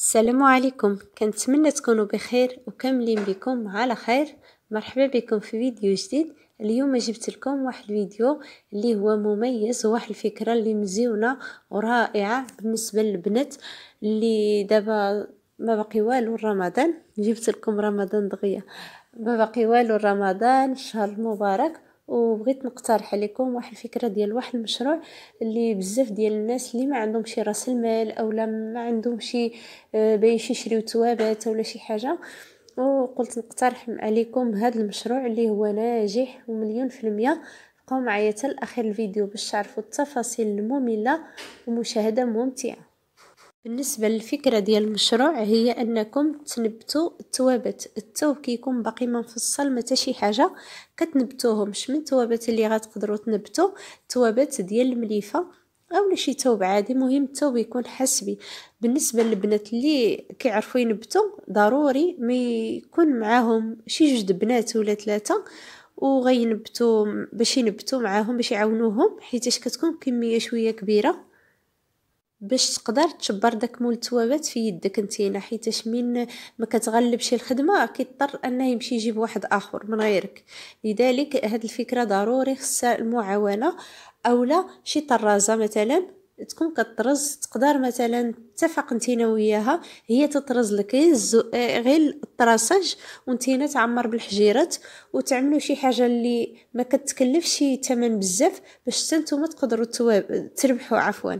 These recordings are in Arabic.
السلام عليكم كنتمنى تكونوا بخير وكاملين بكم على خير مرحبا بكم في فيديو جديد اليوم جبت لكم واحد الفيديو اللي هو مميز وواحد الفكره اللي مزيونه ورائعه بالنسبه للبنات اللي دابا ما باقي والو رمضان جبت لكم رمضان دغيا ما باقي والو رمضان شهر مبارك وبغيت نقترح عليكم واحد الفكره ديال واحد المشروع اللي بزاف ديال الناس اللي ما شي راس المال اولا ما شي آه، باش يشريو توابات ولا شي حاجه وقلت نقترح عليكم هذا المشروع اللي هو ناجح ومليون في المية بقاو معايا حتى الفيديو باش تعرفوا التفاصيل المملة ومشاهدة ممتعة بالنسبة للفكرة ديال المشروع هي انكم تنبتوا التوابت التو كيكون باقي ما مفصل ما شي حاجه كتنبتوهمش من التوابت اللي غتقدروا تنبتوا التوابت ديال المليفه اولا شي توب عادي مهم التوب يكون حسبي بالنسبه للبنات اللي كيعرفوا ينبتوا ضروري ما يكون معاهم شي جوج بنات ولا ثلاثه وغينبتو باش ينبتو معاهم باش يعاونوهم حيتاش كتكون كميه شويه كبيره باش تقدر تشبر داك مول التوابات في يدك نتينا حيتاش من ما كتغلبش الخدمه كيضطر انه يمشي يجيب واحد اخر من غيرك لذلك هاد الفكره ضروري خصها المعاونه اولا شي طرازه مثلا تكون كطرز تقدر مثلا تفق نتينا وياها هي تطرز لك غير الطراساج ونتينا تعمر بالحجيرات وتعملوا شي حاجه اللي ما كتكلفش ثمن بزاف باش حتى نتوما تقدروا تربحوا عفوا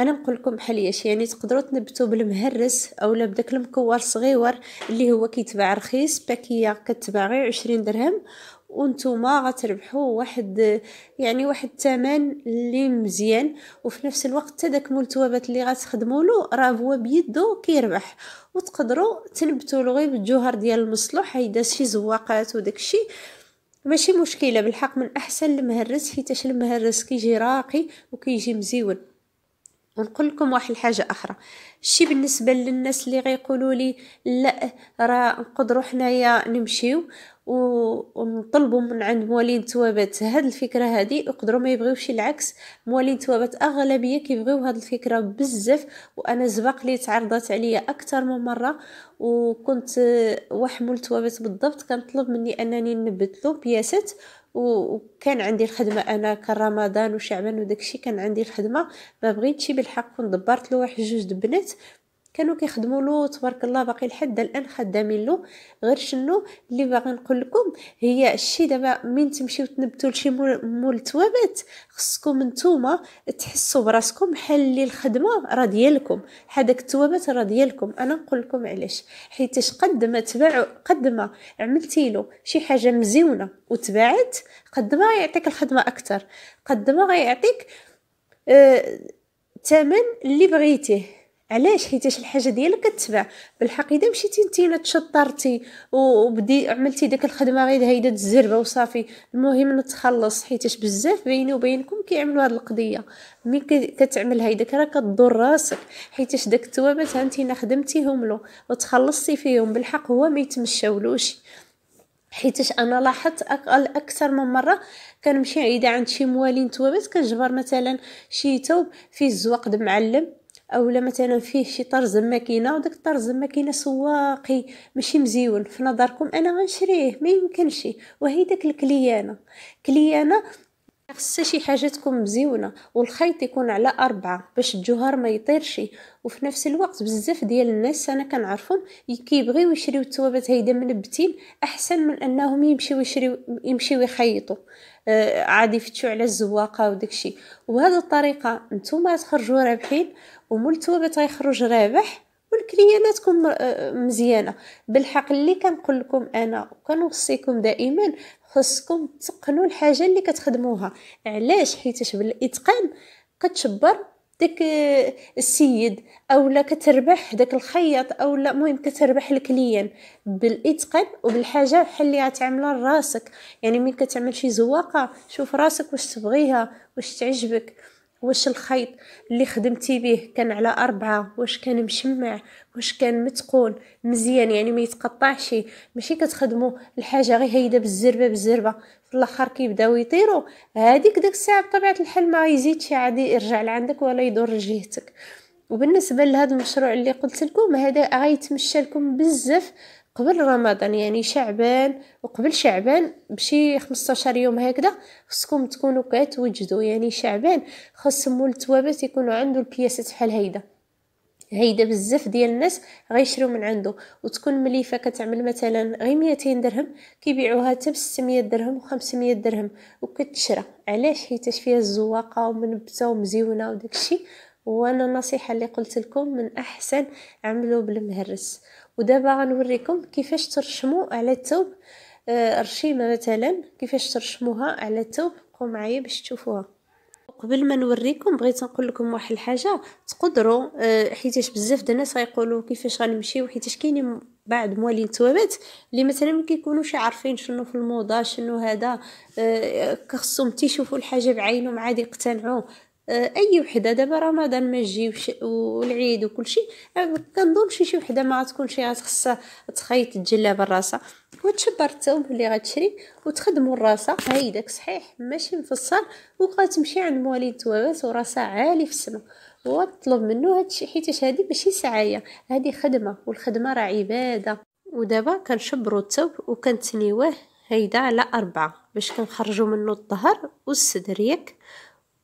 انا نقول لكم بحال يعني تقدروا تنبتوا بالمهرس اولا بداك المكور صغيور اللي هو كيتباع رخيص باكيه كتباع غير 20 درهم وانتم غتربحوا واحد يعني واحد الثمن اللي مزيان وفي نفس الوقت حتى داك الملتوبات اللي غتخدموا له راه هو بيدو كيربح وتقدروا تنبتوا له غير بالجوهر ديال المصلوح هيدا شي زواقات الشيء ماشي مشكله بالحق من احسن المهرس حيتاش المهرس كيجي راقي وكيجي مزيون ونقول لكم واحد الحاجه اخرى شي بالنسبه للناس اللي غيقولوا لي لا راه نقدروا حنايا نمشيو ونطلبوا من عند موالين توابات هاد الفكره هادي يقدروا ما يبغيوش العكس موالين توابات اغلبيه كيبغيو هاد الفكره بزاف وانا سبق لي تعرضت عليا اكثر من مره وكنت وحمل مول توابات بالضبط كنطلب مني انني نبدلو بياسات وكان عندي الخدمه انا كان رمضان وشعبان وداكشي كان عندي الخدمه ما بغيتش بالحق كون دبرت لواحد جوج بنات كانوا كيخدموا له تبارك الله باقي لحد الان خدامين له غير شنو اللي باغي نقول لكم هي الشيء دابا من تمشيو تنبتوا لشي مول التوابات خصكم نتوما تحسوا براسكم بحال اللي الخدمه راه ديالكم هذاك التوابات راه ديالكم انا نقول لكم علاش حيتاش قد ما تباع قد ما عملتي له شي حاجه مزيونه وتباعت قد ما يعطيك الخدمه اكثر قد ما غيعطيك آه، الثمن آه اللي بغيتيه علاش حيتاش الحاجه ديالك كتباع بالحق اذا مشيتي انت ولا تشطرتي وبدي عملتي داك الخدمه غير هيدا الزربه وصافي المهم نتخلص حيتاش بزاف بيني وبينكم كيعملوا هاد القضيه مي كتعمل هيداك راه كضر راسك حيتاش داك التوابات انت خدمتيهم له وتخلصتي فيهم بالحق هو ما يتمشاولوش حيتاش انا لاحظت اكثر من مره كنمشي عيده عند شي موالين توابات كنجبر مثلا شي توب فيه الزواقد معلم اولا مثلا فيه شي طرز ماكينه وداك الطرز ماكينه سواقي ماشي مزيون في نظركم انا غنشريه ما يمكنش وهي داك الكليانه كليانه خصها شي حاجه تكون مزيونه والخيط يكون على أربعة باش الجوهر ما يطيرش وفي نفس الوقت بزاف ديال الناس انا كنعرفهم كيبغيو يشريو التوابات هيدا من بتين احسن من انهم يمشيو يشريو يمشيو يخيطوا آه، عاد فتشو على الزواقه وداكشي وهذا الطريقه نتوما تخرجوا رابحين وملتوى تيخرج رابح والكلياناتكم آه، مزيانه بالحق اللي كنقول لكم انا وكنوصيكم دائما خصكم تقنوا الحاجه اللي كتخدموها علاش حيتاش بالاتقان كتشبر داك آه، السيد او لا كتربح داك الخياط او لا المهم كتربح الكليان بالاتقان وبالحاجه بحال اللي غتعملها لراسك يعني ملي كتعمل شي زواقه شوف راسك واش تبغيها واش تعجبك واش الخيط اللي خدمتي به كان على أربعة واش كان مشمع واش كان متقون مزيان يعني ما يتقطعش ماشي كتخدمو الحاجه غير هايده بالزربه بالزربه في الاخر كيبداو يطيروا هذيك داك الساعه بطبيعه الحال ما يزيدش عادي يرجع لعندك ولا يضر جهتك وبالنسبه لهذا المشروع اللي قلت لكم هذا غيتمشى لكم بزاف قبل رمضان يعني شعبان وقبل شعبان بشي 15 يوم هكذا خصكم تكونوا كتوجدوا يعني شعبان خص مول التوابات يكونوا عنده البياسات بحال هيدا هيدا بزاف ديال الناس غيشريو من عنده وتكون مليفه كتعمل مثلا غير 200 درهم كيبيعوها حتى ب 600 درهم و500 درهم وكتشرى علاش حيتاش فيها الزواقه ومنبته ومزيونه وداكشي وانا النصيحه اللي قلت لكم من احسن عملوا بالمهرس ودابا غنوريكم كيفاش ترشموا على الثوب آه رشيمه مثلا كيفاش ترشموها على الثوب بقوا معايا باش تشوفوها قبل ما نوريكم بغيت نقول لكم واحد الحاجه تقدروا آه، حيتاش بزاف د الناس غيقولوا كيفاش غنمشيو حيتاش كاينين بعض موالين التوابات اللي مثلا ما كيكونوش عارفين شنو في الموضه شنو هذا آه، كخصهم تيشوفوا الحاجه بعينهم عادي يقتنعوا اي وحده دابا رمضان ما جي والعيد شيء أه، كنظن شي شي وحده ما شي خاصها تخيط الجلابه الراسه وتشبر الثوب اللي غتشري وتخدموا الراسه هيداك صحيح ماشي مفصل وغتمشي عند مواليد التوابس وراسها عالي في السماء وطلب منه هادشي حيتاش هادي ماشي سعايه هادي خدمه والخدمه راه عباده ودابا كنشبروا الثوب وكنتنيوه هيدا على أربعة باش كنخرجوا منه الظهر والصدر ياك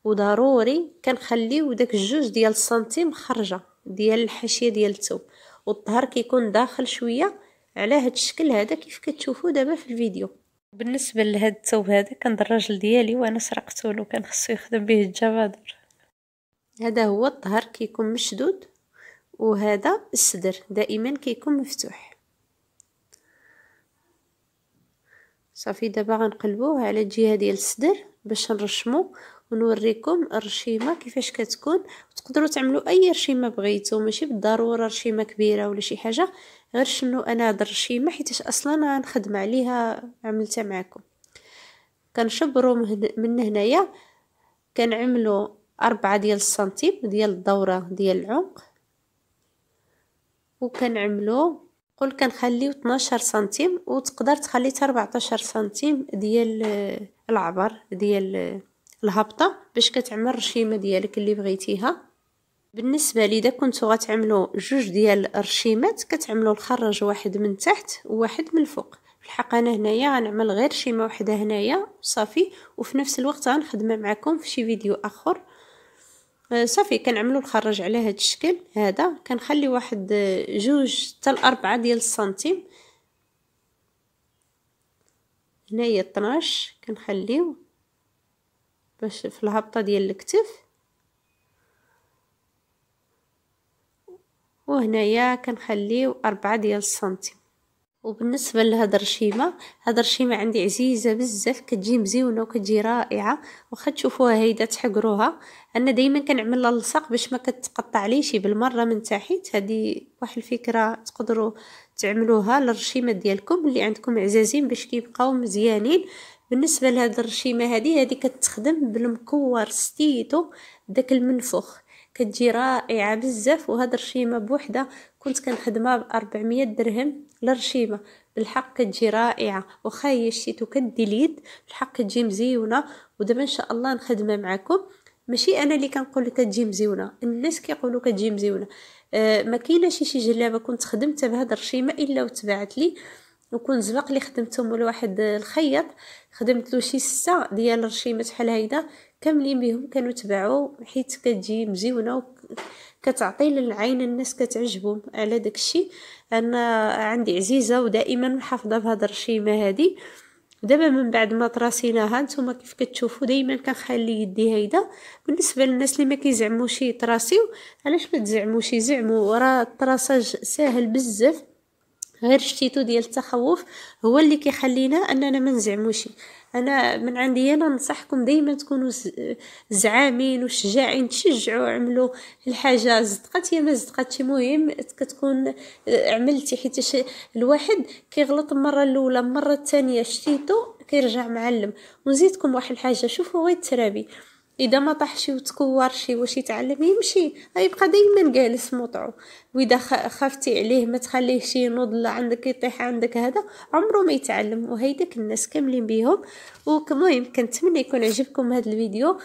وضروري كنخليو داك الجوج ديال السنتيم خرجه ديال الحاشيه ديال الثوب والظهر كيكون داخل شويه على هاد الشكل هذا كيف كتشوفوا دابا في الفيديو بالنسبه لهاد الثوب هذا كان الراجل ديالي وانا سرقته له كان خصو يخدم به الجبادر هذا هو الظهر كيكون مشدود وهذا الصدر دائما كيكون مفتوح صافي دابا غنقلبوه على الجهه ديال الصدر باش نرشمو ونوريكم الرشيمه كيفاش كتكون تقدروا تعملوا اي رشيمه بغيتو ماشي بالضروره رشيمه كبيره ولا شي حاجه غير شنو انا هاد الرشيمه حيت اصلا غنخدم عليها عملتها معكم كنشبروا من هنايا كنعملوا أربعة ديال السنتيم ديال الدورة ديال العمق وكنعملوا قول كنخليو 12 سنتيم وتقدر تخلي حتى 14 سنتيم ديال آه، العبر ديال آه، الهابطه باش كتعمل الرشيمه ديالك اللي بغيتيها بالنسبه لي اذا كنتو غتعملوا جوج ديال الرشيمات كتعملوا الخرج واحد من تحت وواحد من الفوق الحق انا هنايا غنعمل غير شيمه وحده هنايا صافي وفي نفس الوقت غنخدمها معكم في شي فيديو اخر آه، صافي كنعملوا الخرج على هذا الشكل هذا كنخلي واحد آه، جوج حتى الأربعة ديال السنتيم هنايا 12 كنخليو باش في الهبطه ديال الكتف وهنايا كنخليو أربعة ديال السنتيم وبالنسبه لهاد الرشيمه هاد الرشيمه عندي عزيزه بزاف كتجي مزيونه وكتجي رائعه واخا تشوفوها هيدا تحقروها انا دائما كنعمل اللصق باش ما كتقطع ليش بالمره من تحت هادي واحد الفكره تقدروا تعملوها للرشيمه ديالكم اللي عندكم عزازين باش كيبقاو مزيانين بالنسبه لهاد الرشيمه هذه هذه كتخدم بالمكور ستيتو داك المنفوخ كتجي رائعه بزاف وهاد الرشيمه بوحدها كنت كنخدمها ب 400 درهم للرشيمه بالحق كتجي رائعه واخا هي شتيتو كدي اليد بالحق كتجي مزيونه ودابا ان شاء الله نخدمها معكم ماشي انا اللي كنقول لك كتجي مزيونه الناس كيقولوا كتجي مزيونه أه ما كاينه شي شي جلابه كنت خدمتها بهاد الرشيمه الا وتبعت لي أه وكون زبق اللي خدمتهم لواحد الخياط خدمت له شي سته ديال الرشيمه بحال هيدا كاملين بهم كانوا تبعوا حيت كتجي مزيونه كتعطي للعين الناس كتعجبهم على داكشي انا عندي عزيزه ودائما محافظه بهاد الرشيمه هادي دابا من بعد ما طراسيناها نتوما كيف كتشوفوا دائما كنخلي يدي هيدا بالنسبه للناس اللي ما كيزعموش يطراسيو علاش ما تزعموش يزعموا راه الطراساج ساهل بزاف غير شتيتو ديال التخوف هو اللي كيخلينا اننا ما نزعموش انا من عندي انا ننصحكم دائما تكونوا زعامين وشجاعين تشجعوا عملوا الحاجه صدقت يا ما صدقتش مهم كتكون آه، عملتي حيت الواحد كيغلط المره الاولى المره الثانيه شتيتو كيرجع معلم ونزيدكم واحد الحاجه شوفوا غير الترابي اذا ما وتكور شي واش يتعلم يمشي غيبقى دائما جالس مطعو واذا خفتي عليه ما تخليهش ينوض عندك يطيح عندك هذا عمره ما يتعلم وهيداك الناس كاملين بيهم وكمهم كنتمنى يكون عجبكم هذا الفيديو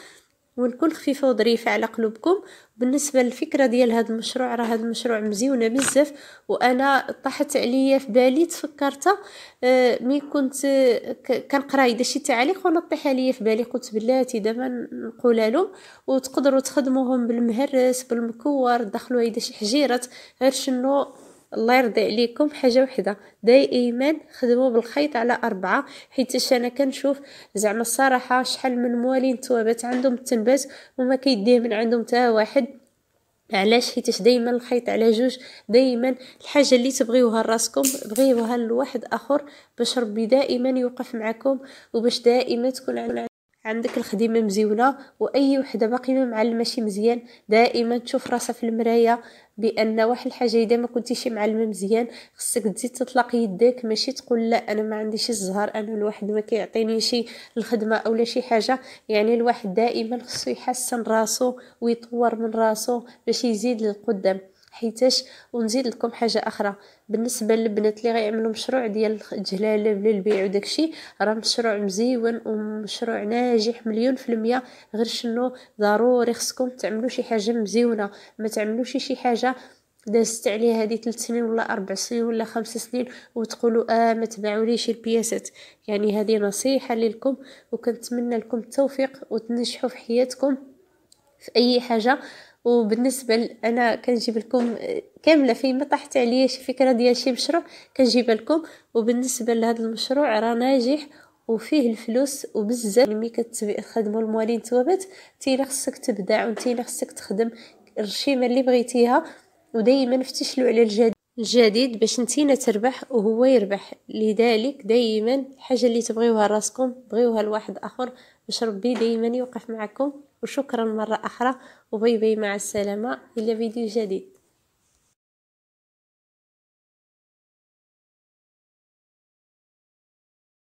ونكون خفيفه وظريفه على قلوبكم بالنسبه للفكره ديال هذا المشروع راه هذا المشروع مزيونه بزاف وانا طاحت عليا في بالي تفكرتها آه، مي كنت كنقرا اذا شي تعليق وانا طيح عليا في بالي قلت بلاتي دابا نقول لهم وتقدروا تخدموهم بالمهرس بالمكور دخلوا اذا شي حجيرات غير شنو الله يرضي عليكم حاجه وحده دائما خدموا بالخيط على أربعة حيت انا كنشوف زعما الصراحه شحال من موالين توابات عندهم التنبات وما كيديه من عندهم حتى واحد علاش حيتاش دائما الخيط على جوج دائما الحاجه اللي تبغيوها لراسكم بغيوها لواحد اخر باش ربي دائما يوقف معكم وباش دائما تكون عندنا عندك الخديمه مزيونه واي وحده باقي معلمه شي مزيان دائما تشوف راسها في المرايه بان واحد الحاجه اذا ما كنتيش معلمه مزيان خصك تزيد تطلق يديك ماشي تقول لا انا ما عنديش الزهر انا الواحد ما شي الخدمه اولا شي حاجه يعني الواحد دائما خصو يحسن راسو ويطور من راسو باش يزيد للقدام حيتاش ونزيد لكم حاجه اخرى بالنسبه للبنات اللي غيعملوا مشروع ديال البيع للبيع وداكشي راه مشروع مزيون ومشروع ناجح مليون في المية غير شنو ضروري خصكم تعملوا شي حاجه مزيونه ما تعملوش شي حاجه دازت عليها هذه 3 سنين ولا 4 سنين ولا 5 سنين وتقولوا اه ما ليش البياسات يعني هذه نصيحه لكم وكنتمنى لكم التوفيق وتنجحوا في حياتكم في اي حاجه وبالنسبه انا كنجيب لكم كامله فين ما طاحت عليا شي فكره ديال شي مشروع كنجيب لكم وبالنسبه لهذا المشروع راه ناجح وفيه الفلوس وبزاف ملي كتخدموا الموالين توابت انت اللي خصك تبدع وانت اللي خصك تخدم الرشيمه اللي بغيتيها ودائما افتشلوا على الجديد الجديد باش نتينا تربح وهو يربح لذلك دائما الحاجه اللي تبغيوها راسكم بغيوها لواحد اخر باش ربي دائما يوقف معكم وشكرا مره اخرى وباي باي مع السلامه الى فيديو جديد